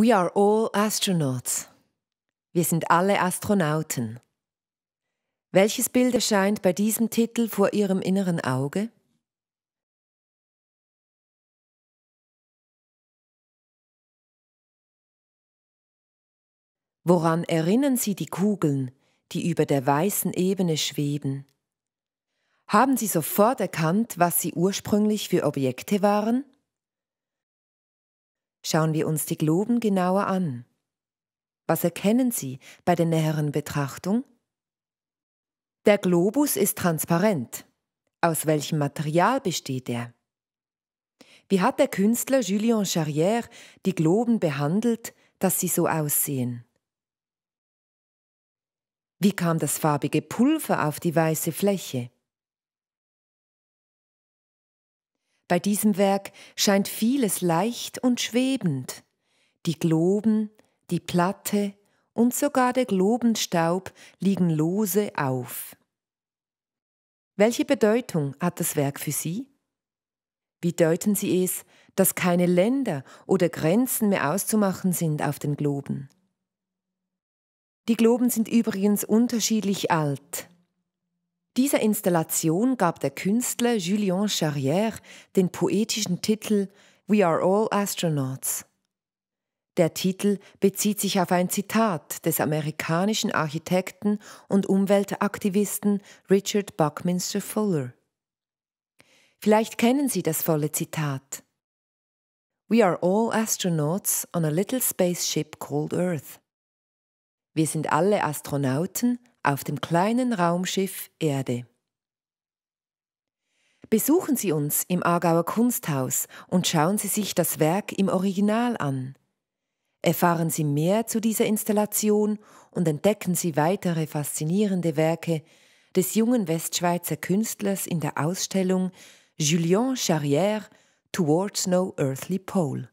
We are all astronauts. Wir sind alle Astronauten. Welches Bild erscheint bei diesem Titel vor Ihrem inneren Auge? Woran erinnern Sie die Kugeln, die über der weißen Ebene schweben? Haben Sie sofort erkannt, was sie ursprünglich für Objekte waren? Schauen wir uns die Globen genauer an. Was erkennen Sie bei der näheren Betrachtung? Der Globus ist transparent. Aus welchem Material besteht er? Wie hat der Künstler Julien Charrière die Globen behandelt, dass sie so aussehen? Wie kam das farbige Pulver auf die weiße Fläche? Bei diesem Werk scheint vieles leicht und schwebend. Die Globen, die Platte und sogar der Globenstaub liegen lose auf. Welche Bedeutung hat das Werk für Sie? Wie deuten Sie es, dass keine Länder oder Grenzen mehr auszumachen sind auf den Globen? Die Globen sind übrigens unterschiedlich alt. Dieser Installation gab der Künstler Julien Charrière den poetischen Titel We are all astronauts. Der Titel bezieht sich auf ein Zitat des amerikanischen Architekten und Umweltaktivisten Richard Buckminster Fuller. Vielleicht kennen Sie das volle Zitat. We are all astronauts on a little spaceship called Earth. Wir sind alle Astronauten auf dem kleinen Raumschiff Erde. Besuchen Sie uns im Aargauer Kunsthaus und schauen Sie sich das Werk im Original an. Erfahren Sie mehr zu dieser Installation und entdecken Sie weitere faszinierende Werke des jungen Westschweizer Künstlers in der Ausstellung Julien Charrière Towards No Earthly Pole.